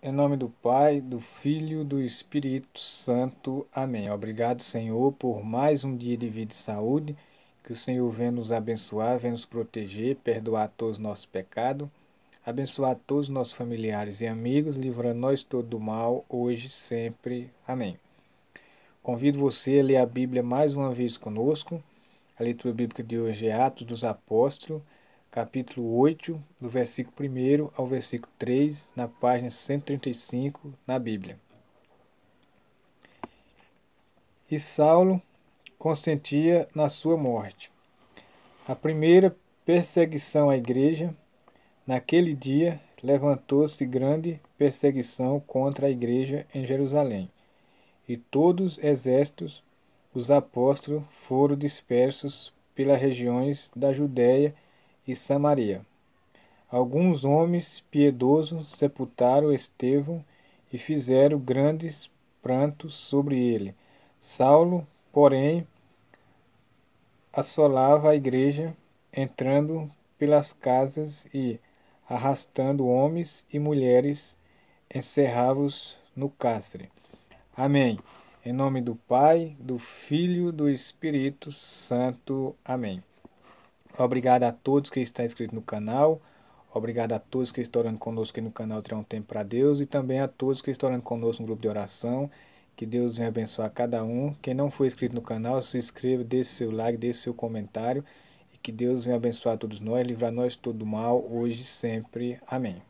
Em nome do Pai, do Filho, do Espírito Santo. Amém. Obrigado, Senhor, por mais um dia de vida e saúde. Que o Senhor venha nos abençoar, venha nos proteger, perdoar a todos nossos pecados, abençoar todos os nossos familiares e amigos, livrando nós todo do mal, hoje e sempre. Amém. Convido você a ler a Bíblia mais uma vez conosco. A leitura bíblica de hoje é Atos dos Apóstolos, capítulo 8, do versículo 1 ao versículo 3, na página 135 na Bíblia. E Saulo consentia na sua morte. A primeira perseguição à igreja, naquele dia, levantou-se grande perseguição contra a igreja em Jerusalém, e todos os exércitos, os apóstolos, foram dispersos pelas regiões da Judéia e Samaria. Alguns homens piedosos sepultaram Estevão e fizeram grandes prantos sobre ele. Saulo, porém, assolava a igreja, entrando pelas casas e, arrastando homens e mulheres, encerrava-os no castre. Amém. Em nome do Pai, do Filho, do Espírito Santo. Amém. Obrigado a todos que estão inscritos no canal. Obrigado a todos que estão orando conosco aqui no canal terão um Tempo para Deus. E também a todos que estão orando conosco no grupo de oração. Que Deus venha abençoar cada um. Quem não for inscrito no canal, se inscreva, deixe seu like, deixe seu comentário. E que Deus venha abençoar todos nós, livrar nós de todo mal, hoje e sempre. Amém.